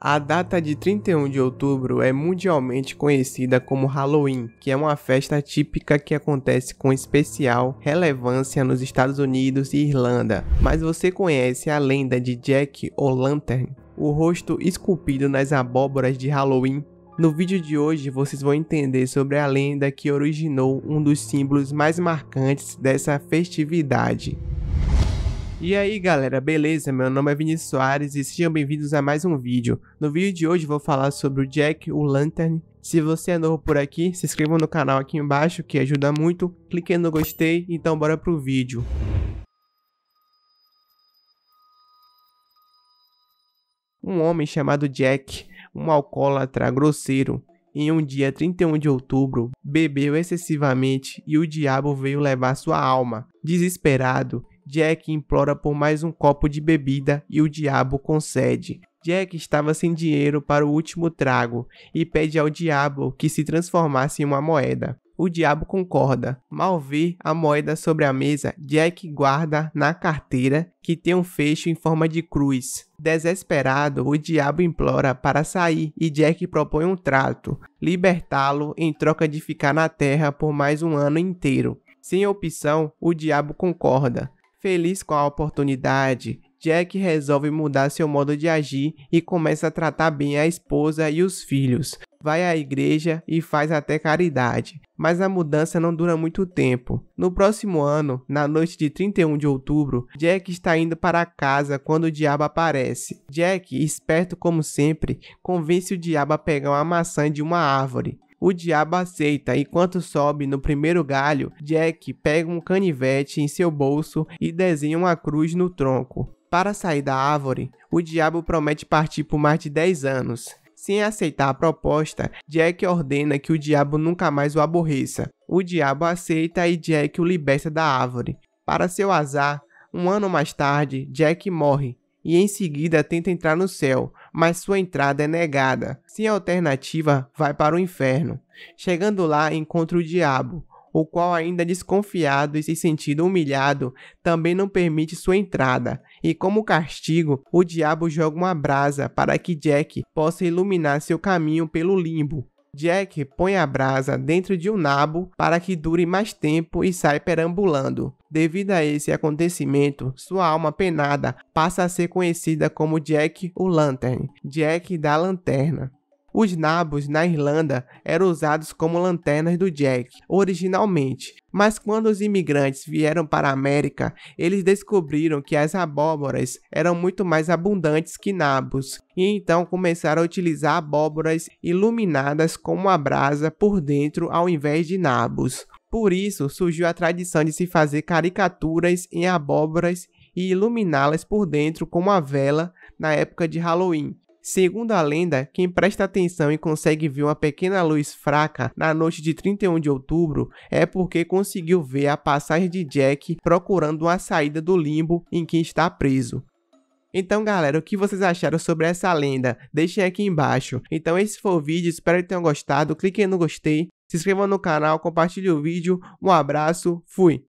A data de 31 de outubro é mundialmente conhecida como Halloween, que é uma festa típica que acontece com especial relevância nos Estados Unidos e Irlanda. Mas você conhece a lenda de Jack o Lantern, o rosto esculpido nas abóboras de Halloween? No vídeo de hoje vocês vão entender sobre a lenda que originou um dos símbolos mais marcantes dessa festividade. E aí galera, beleza? Meu nome é Vinícius Soares e sejam bem-vindos a mais um vídeo. No vídeo de hoje vou falar sobre o Jack, o Lantern. Se você é novo por aqui, se inscreva no canal aqui embaixo que ajuda muito. Clique no gostei, então bora pro vídeo. Um homem chamado Jack, um alcoólatra grosseiro, em um dia 31 de outubro, bebeu excessivamente e o diabo veio levar sua alma. Desesperado, Jack implora por mais um copo de bebida e o diabo concede. Jack estava sem dinheiro para o último trago e pede ao diabo que se transformasse em uma moeda. O diabo concorda. Mal vê a moeda sobre a mesa, Jack guarda na carteira que tem um fecho em forma de cruz. Desesperado, o diabo implora para sair e Jack propõe um trato: libertá-lo em troca de ficar na terra por mais um ano inteiro. Sem opção, o diabo concorda. Feliz com a oportunidade, Jack resolve mudar seu modo de agir e começa a tratar bem a esposa e os filhos. Vai à igreja e faz até caridade, mas a mudança não dura muito tempo. No próximo ano, na noite de 31 de outubro, Jack está indo para casa quando o diabo aparece. Jack, esperto como sempre, convence o diabo a pegar uma maçã de uma árvore. O diabo aceita, enquanto sobe no primeiro galho, Jack pega um canivete em seu bolso e desenha uma cruz no tronco. Para sair da árvore, o diabo promete partir por mais de 10 anos. Sem aceitar a proposta, Jack ordena que o diabo nunca mais o aborreça. O diabo aceita e Jack o liberta da árvore. Para seu azar, um ano mais tarde, Jack morre e em seguida tenta entrar no céu, mas sua entrada é negada. Sem alternativa, vai para o inferno. Chegando lá, encontra o diabo, o qual, ainda desconfiado e se sentindo humilhado, também não permite sua entrada, e como castigo, o diabo joga uma brasa para que Jack possa iluminar seu caminho pelo limbo. Jack põe a brasa dentro de um nabo para que dure mais tempo e sai perambulando. Devido a esse acontecimento, sua alma penada passa a ser conhecida como Jack o Lantern, Jack da Lanterna. Os nabos na Irlanda eram usados como lanternas do Jack, originalmente, mas quando os imigrantes vieram para a América, eles descobriram que as abóboras eram muito mais abundantes que nabos, e então começaram a utilizar abóboras iluminadas com uma brasa por dentro ao invés de nabos. Por isso surgiu a tradição de se fazer caricaturas em abóboras e iluminá-las por dentro com uma vela na época de Halloween, Segundo a lenda, quem presta atenção e consegue ver uma pequena luz fraca na noite de 31 de outubro é porque conseguiu ver a passagem de Jack procurando uma saída do limbo em que está preso. Então, galera, o que vocês acharam sobre essa lenda? Deixem aqui embaixo. Então, esse foi o vídeo, espero que tenham gostado. Cliquem no gostei, se inscrevam no canal, compartilhem o vídeo. Um abraço, fui!